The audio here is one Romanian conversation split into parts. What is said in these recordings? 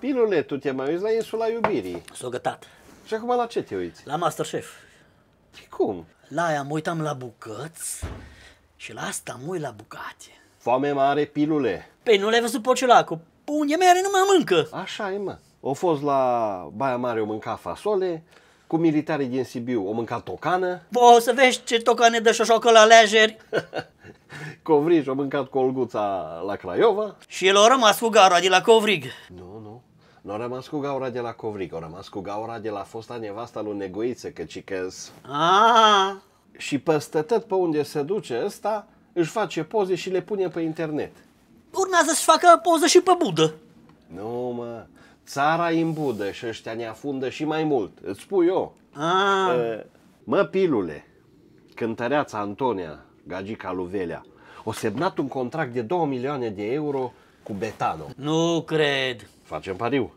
Pilule, tu te mai uiți la Insula Iubirii. S-o gătat. Și acum la ce te uiți? La Masterchef. De cum? La aia mă uitam la bucăți și la asta mă uit la bucate. Foame mare, pilule. Păi nu le-ai văzut pociolacul. Pune păi, mere, nu mă mâncă. Așa e, mă. O fost la Baia Mare, o mânca fasole, cu militarii din Sibiu o mânca tocană. Bă, o să vezi ce tocane de șoșocă la lejeri. covrig, o mâncat colguța la Craiova. Și el a rămas cu gara de la Covrig. Nu nu a rămas cu gaura de la covric, a rămas cu gaura de la fosta nevasta lui Negoiță, căci că ah! Și peste tot pe unde se duce ăsta, își face poze și le pune pe internet. Urmează să-și facă poză și pe budă. Nu, mă. Țara e în budă și ăștia ne afundă și mai mult. Îți spui eu. A. Ah. Mă, pilule, cântăreața Antonia, gagica lui Velea, o semnat un contract de 2 milioane de euro cu Betano. Nu cred. Facem pariu.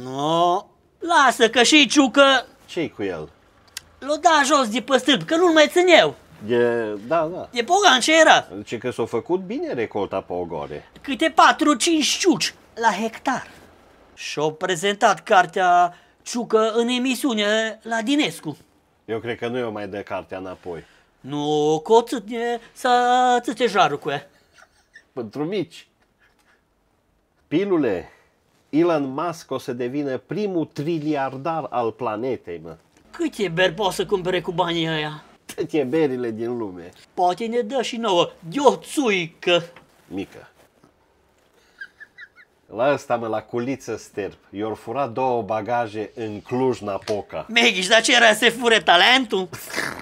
No, lasă că și Ciucă... ce cu el? L-o da jos de pe stâlp, că nu-l mai țin eu. E, da, da. E pogan ce era. ce că s-a făcut bine recolta pe ogore. Câte 4-5 ciuci la hectar. Și-au prezentat cartea Ciucă în emisiune la Dinescu. Eu cred că nu eu mai dă cartea înapoi. Nu, coțâtne să țâțe jarul cu ea. Pentru mici. Pilule, Elon Musk o să devină primul triliardar al planetei, mă. Câte beri poate să cumpere cu banii ăia? Câte berile din lume. Poate ne dă și nouă de o țuică. Mică. La asta mă, la culiță sterp. i au furat două bagaje în Cluj-Napoca. Meghiș, dar ce era să fure talentul?